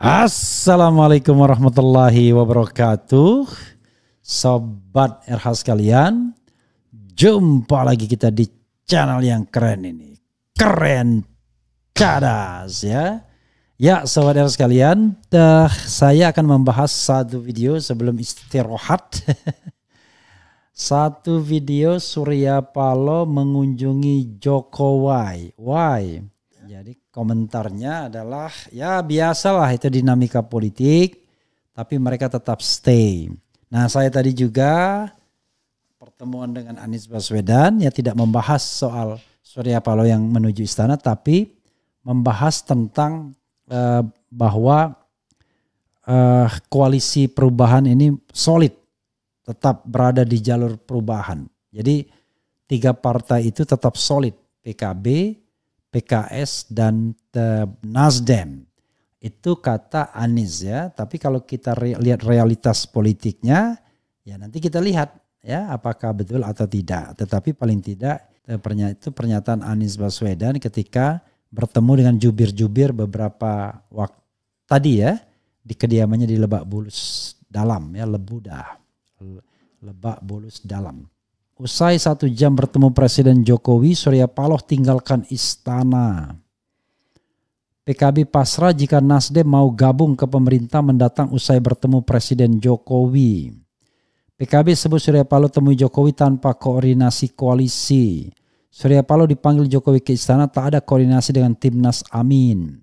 Assalamualaikum warahmatullahi wabarakatuh. Sobat RH sekalian, jumpa lagi kita di channel yang keren ini. Keren cadas ya. Ya, RH sekalian, uh, saya akan membahas satu video sebelum istirahat. satu video Surya Paloh mengunjungi Jokowi. Why? komentarnya adalah ya biasalah itu dinamika politik tapi mereka tetap stay. Nah, saya tadi juga pertemuan dengan Anies Baswedan ya tidak membahas soal Surya Paloh yang menuju istana tapi membahas tentang eh, bahwa eh, koalisi perubahan ini solid tetap berada di jalur perubahan. Jadi tiga partai itu tetap solid PKB, PKS dan Nasdem. Itu kata Anies ya, tapi kalau kita re lihat realitas politiknya ya nanti kita lihat ya apakah betul atau tidak. Tetapi paling tidak itu pernyataan Anies Baswedan ketika bertemu dengan jubir-jubir beberapa waktu tadi ya di kediamannya di Lebak Bulus Dalam ya Lebuda Lebak Bulus Dalam Usai satu jam bertemu Presiden Jokowi, Surya Paloh tinggalkan istana. PKB pasrah jika Nasdem mau gabung ke pemerintah mendatang usai bertemu Presiden Jokowi. PKB sebut Surya Paloh temui Jokowi tanpa koordinasi koalisi. Surya Paloh dipanggil Jokowi ke istana tak ada koordinasi dengan timnas Amin.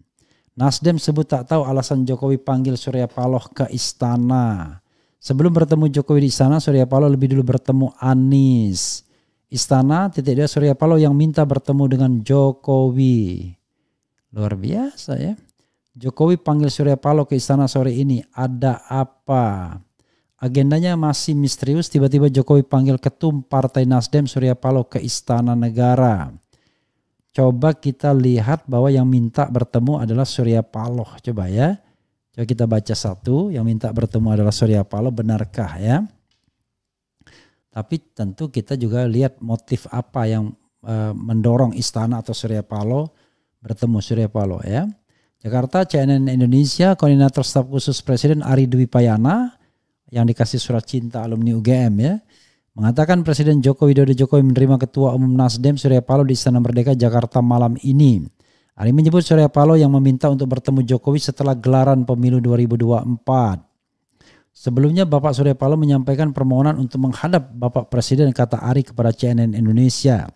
Nasdem sebut tak tahu alasan Jokowi panggil Surya Paloh ke istana. Sebelum bertemu Jokowi di istana, Surya Paloh lebih dulu bertemu Anies. Istana, titik dia Surya Paloh yang minta bertemu dengan Jokowi. Luar biasa ya. Jokowi panggil Surya Paloh ke istana sore ini. Ada apa? Agendanya masih misterius. Tiba-tiba Jokowi panggil ketum Partai Nasdem Surya Paloh ke istana negara. Coba kita lihat bahwa yang minta bertemu adalah Surya Paloh. Coba ya. Coba kita baca satu, yang minta bertemu adalah Surya Paloh, benarkah ya? Tapi tentu kita juga lihat motif apa yang e, mendorong istana atau Surya Paloh bertemu Surya Paloh ya. Jakarta, CNN Indonesia, Koordinator Staf Khusus Presiden Ari Dwi Payana yang dikasih surat cinta alumni UGM ya mengatakan Presiden Joko Widodo Jokowi menerima Ketua Umum Nasdem Surya Paloh di Istana Merdeka Jakarta malam ini. Ali menyebut Surya Paloh yang meminta untuk bertemu Jokowi setelah gelaran pemilu 2024. Sebelumnya Bapak Surya Paloh menyampaikan permohonan untuk menghadap Bapak Presiden kata Ari kepada CNN Indonesia.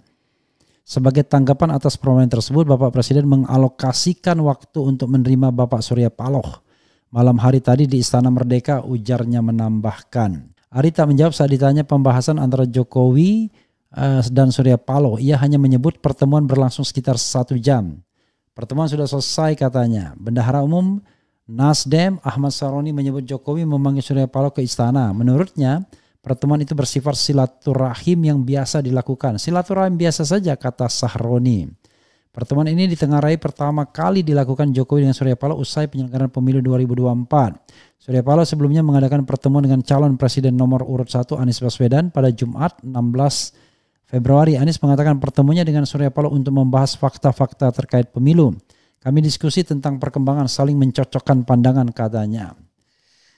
Sebagai tanggapan atas permohonan tersebut, Bapak Presiden mengalokasikan waktu untuk menerima Bapak Surya Paloh. Malam hari tadi di Istana Merdeka, ujarnya menambahkan. Ari tak menjawab saat ditanya pembahasan antara Jokowi eh, dan Surya Paloh. Ia hanya menyebut pertemuan berlangsung sekitar satu jam. Pertemuan sudah selesai katanya. Bendahara Umum Nasdem Ahmad Saroni menyebut Jokowi memanggil Surya Paloh ke istana. Menurutnya, pertemuan itu bersifat silaturahim yang biasa dilakukan. Silaturahim biasa saja kata Sahroni. Pertemuan ini ditengarai pertama kali dilakukan Jokowi dengan Surya Paloh usai penyelenggaraan pemilu 2024. Surya Paloh sebelumnya mengadakan pertemuan dengan calon presiden nomor urut 1 Anies Baswedan pada Jumat 16 Februari, Anies mengatakan pertemunya dengan Surya Paloh untuk membahas fakta-fakta terkait pemilu. Kami diskusi tentang perkembangan saling mencocokkan pandangan katanya.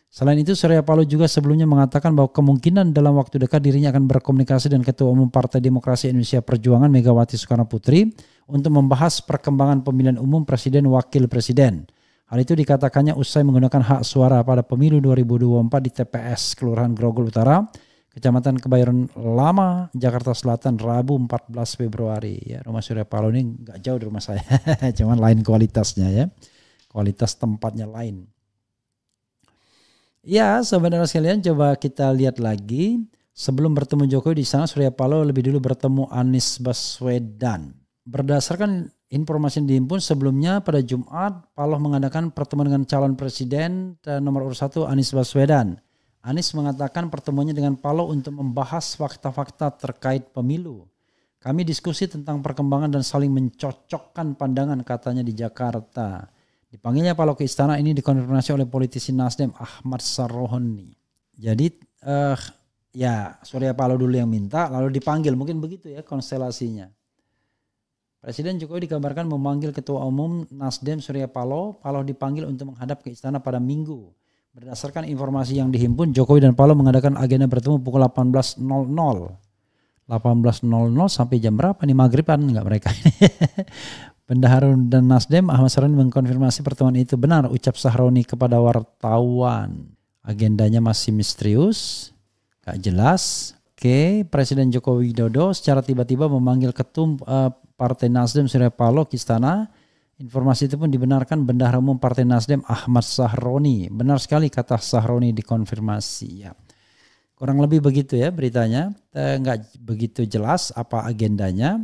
Selain itu, Surya Paloh juga sebelumnya mengatakan bahwa kemungkinan dalam waktu dekat dirinya akan berkomunikasi dengan Ketua Umum Partai Demokrasi Indonesia Perjuangan Megawati Soekarno Putri untuk membahas perkembangan pemilihan umum presiden wakil presiden. Hal itu dikatakannya usai menggunakan hak suara pada pemilu 2024 di TPS Kelurahan Grogol Utara Kecamatan Kebayoran Lama, Jakarta Selatan, Rabu 14 Februari. Ya, rumah Surya Paloh ini nggak jauh dari rumah saya, cuman lain kualitasnya ya. Kualitas tempatnya lain. Ya, sebenarnya sekalian coba kita lihat lagi. Sebelum bertemu Jokowi di sana, Surya Paloh lebih dulu bertemu Anies Baswedan. Berdasarkan informasi yang diimpun sebelumnya pada Jumat, Paloh mengadakan pertemuan dengan calon presiden dan nomor urut satu Anies Baswedan. Anies mengatakan pertemuannya dengan Paloh untuk membahas fakta-fakta terkait pemilu. Kami diskusi tentang perkembangan dan saling mencocokkan pandangan katanya di Jakarta. Dipanggilnya Paloh ke istana ini dikonfirmasi oleh politisi Nasdem Ahmad Sarrohoni. Jadi eh, ya Surya Paloh dulu yang minta lalu dipanggil mungkin begitu ya konstelasinya. Presiden Jokowi dikabarkan memanggil Ketua Umum Nasdem Surya Paloh. Paloh dipanggil untuk menghadap ke istana pada minggu. Berdasarkan informasi yang dihimpun, Jokowi dan Paloh mengadakan agenda bertemu pukul 18.00. 18.00 sampai jam berapa nih maghriban enggak mereka ini? Bendahara dan Nasdem Ahmad Saroni mengkonfirmasi pertemuan itu benar ucap Sahroni kepada wartawan. Agendanya masih misterius, gak jelas. Oke, Presiden Joko Widodo secara tiba-tiba memanggil ketum uh, Partai Nasdem Surya Paloh ke istana Informasi itu pun dibenarkan Bendahara Umum Partai Nasdem Ahmad Sahroni. Benar sekali kata Sahroni dikonfirmasi. Ya. Kurang lebih begitu ya beritanya. Eh, nggak begitu jelas apa agendanya.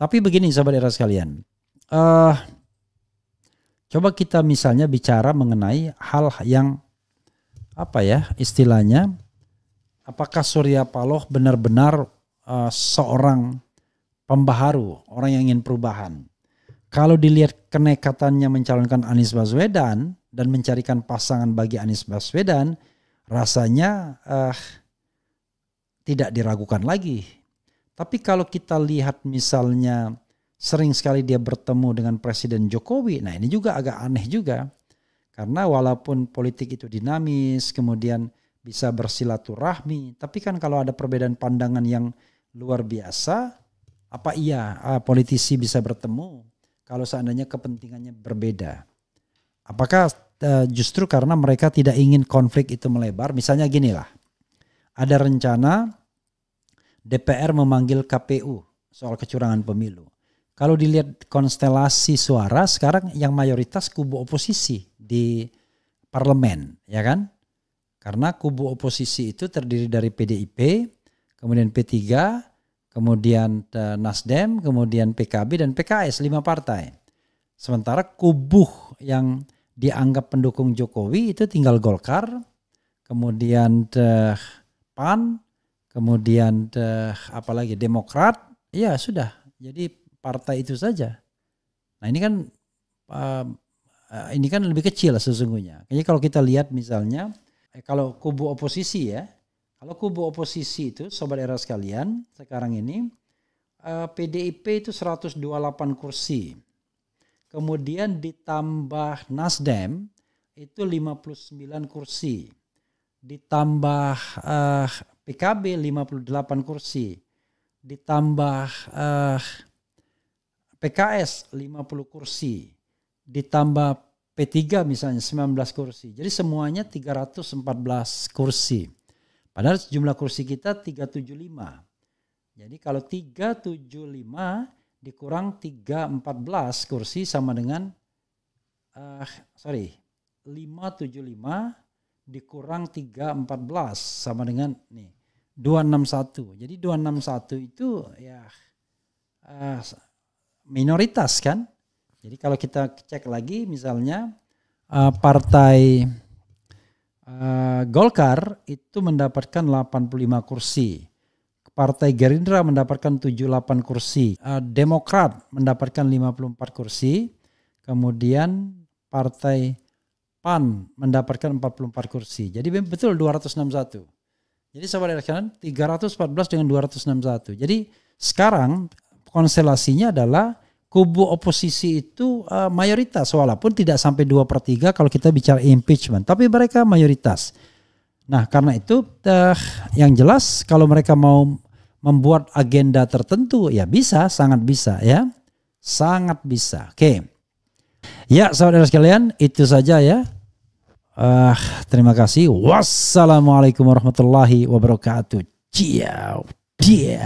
Tapi begini sahabat era sekalian. Uh, coba kita misalnya bicara mengenai hal yang apa ya istilahnya. Apakah Surya Paloh benar-benar uh, seorang pembaharu, orang yang ingin perubahan. Kalau dilihat kenekatannya mencalonkan Anies Baswedan dan mencarikan pasangan bagi Anies Baswedan, rasanya uh, tidak diragukan lagi. Tapi kalau kita lihat misalnya sering sekali dia bertemu dengan Presiden Jokowi, nah ini juga agak aneh juga. Karena walaupun politik itu dinamis, kemudian bisa bersilaturahmi, tapi kan kalau ada perbedaan pandangan yang luar biasa, apa iya ah, politisi bisa bertemu? kalau seandainya kepentingannya berbeda. Apakah uh, justru karena mereka tidak ingin konflik itu melebar? Misalnya gini lah, ada rencana DPR memanggil KPU soal kecurangan pemilu. Kalau dilihat konstelasi suara sekarang yang mayoritas kubu oposisi di parlemen, ya kan? Karena kubu oposisi itu terdiri dari PDIP, kemudian P3, kemudian eh, Nasdem, kemudian PKB dan PKS lima partai. Sementara kubuh yang dianggap pendukung Jokowi itu tinggal Golkar, kemudian eh, PAN, kemudian eh, apalagi Demokrat, ya sudah. Jadi partai itu saja. Nah ini kan ini kan lebih kecil sesungguhnya. Jadi kalau kita lihat misalnya kalau kubu oposisi ya kalau kubu oposisi itu, sobat era sekalian, sekarang ini PDIP eh, itu 128 kursi. Kemudian ditambah Nasdem itu 59 kursi. Ditambah uh, PKB 58 kursi. Ditambah uh, PKS 50 kursi. Ditambah P3 misalnya 19 kursi. Jadi semuanya 314 kursi. Padahal jumlah kursi kita 375. Jadi kalau 375 dikurang 314 kursi sama dengan uh, sorry 575 dikurang 314 sama dengan nih 261. Jadi 261 itu ya uh, minoritas kan. Jadi kalau kita cek lagi misalnya uh, partai Eh, Golkar itu mendapatkan 85 kursi. Partai Gerindra mendapatkan 78 kursi, eh, Demokrat mendapatkan 54 kursi, kemudian Partai PAN mendapatkan 44 kursi. Jadi betul 261. Jadi sahabat elektronik 314 dengan 261. Jadi sekarang konstelasinya adalah kubu oposisi itu uh, mayoritas walaupun tidak sampai dua per tiga kalau kita bicara impeachment tapi mereka mayoritas. Nah karena itu uh, yang jelas kalau mereka mau membuat agenda tertentu ya bisa sangat bisa ya sangat bisa. Oke okay. ya saudara sekalian itu saja ya. Uh, terima kasih. Wassalamualaikum warahmatullahi wabarakatuh. Ciao. Dia.